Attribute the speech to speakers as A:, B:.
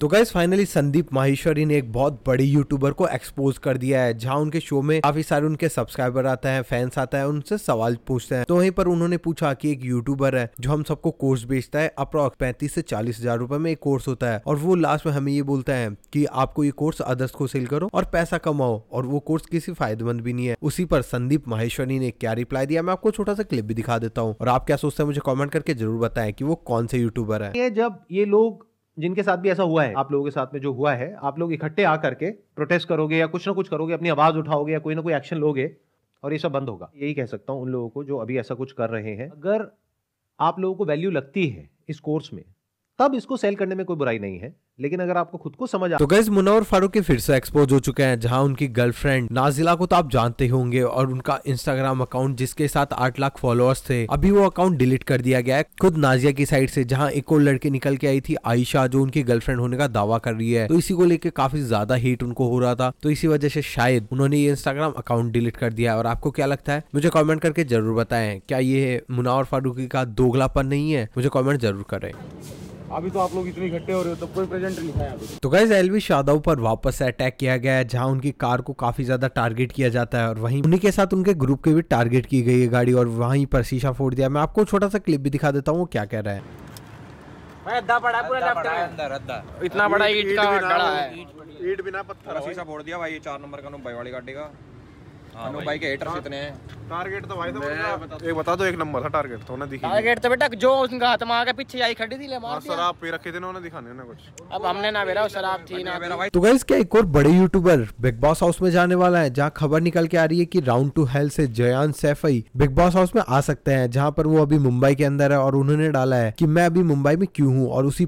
A: तो guys finally Sandeep Maheshwari ने एक बहुत बड़ी यूट्यूबर को एक्सपोज कर दिया है जहां उनके शो में काफी सारे उनके सब्सक्राइबर आते हैं फैंस आता है उनसे सवाल पूछते हैं तो वहीं पर उन्होंने पूछा कि एक यूट्यूबर है जो हम सबको कोर्स बेचता है अप्रॉक्स पैंतीस से चालीस हजार रूपए में एक कोर्स होता है और वो लास्ट में हमें ये बोलता है की आपको ये कोर्स अदर्स को सेल करो और पैसा कमाओ और वो कोर्स किसी फायदेमंद भी नहीं है उसी पर संदीप माहेश्वरी ने क्या रिप्लाई दिया मैं आपको छोटा सा क्लिप भी दिखा देता हूँ और आप क्या सोचते हैं मुझे कॉमेंट करके जरूर बताए की वो कौन से यूट्यूबर
B: है जब ये लोग जिनके साथ भी ऐसा हुआ है आप लोगों के साथ में जो हुआ है आप लोग इकट्ठे आ करके प्रोटेस्ट करोगे या कुछ ना कुछ करोगे अपनी आवाज़ उठाओगे या कोई ना कोई एक्शन लोगे और ये सब बंद होगा यही कह सकता हूँ उन लोगों को जो अभी ऐसा कुछ कर रहे हैं अगर आप लोगों को वैल्यू लगती है इस कोर्स में तब इसको सेल करने में कोई बुराई नहीं है लेकिन अगर आपको खुद को समझ आ तो गैस
A: फारूक के फिर से एक्सपोज हो चुके हैं जहां उनकी गर्लफ्रेंड नाजिला को तो आप जानते ही होंगे और उनका इंस्टाग्राम अकाउंट जिसके साथ आठ लाख फॉलोअर्स थे अभी वो अकाउंट डिलीट कर दिया गया है खुद नाजिया की साइड से जहां एक और लड़की निकल के आई थी आयशा जो उनकी गर्लफ्रेंड होने का दावा कर रही है तो इसी को लेकर काफी ज्यादा हीट उनको हो रहा था तो इसी वजह से शायद उन्होंने ये इंस्टाग्राम अकाउंट डिलीट कर दिया और आपको क्या लगता है मुझे कॉमेंट करके जरूर बताए क्या ये मुनावर फारूकी का दोगलापन नहीं है मुझे कॉमेंट जरूर करें अभी तो आप लोग इतने इकट्ठे हो रहे हो तो कोई प्रेजेंट नहीं था अभी तो गैस एलवी यादव पर वापस अटैक किया गया है जहां उनकी कार को काफी ज्यादा टारगेट किया जाता है और वहीं उन्हीं के साथ उनके ग्रुप के भी टारगेट की गई है गाड़ी और वहीं पर शीशा फोड़ दिया मैं आपको छोटा सा क्लिप भी दिखा देता हूँ वो क्या कह रहा है रद्दा पड़ा पूरा लेफ्ट में अंदर रद्दा इतना बड़ा ईट का डड़ा है ईट बिना पत्थर हाँ शीशा फोड़ दिया भाई ये चार नंबर का नुबाई वाली गाड़ी का हाँ नो भाई के हेटर्स इतने हैं टारगेट तो भाई तो एक बता दो एक नंबर तो तो जो हाथ पीछे आई खड़ी थी हाँ, शराब पी रखी थी दिखाने कुछ अब हमने ना शराब थी ना तो क्या एक और बड़े यूट्यूबर बिग बॉस हाउस में जाने वाला है जहाँ खबर निकल के आ रही है की राउंड टू हेल्थ से जयान सैफई बिग बॉस हाउस में आ सकते हैं जहाँ पर वो अभी मुंबई के अंदर है और उन्होंने डाला है की मैं अभी मुंबई में क्यूँ हूँ और उसी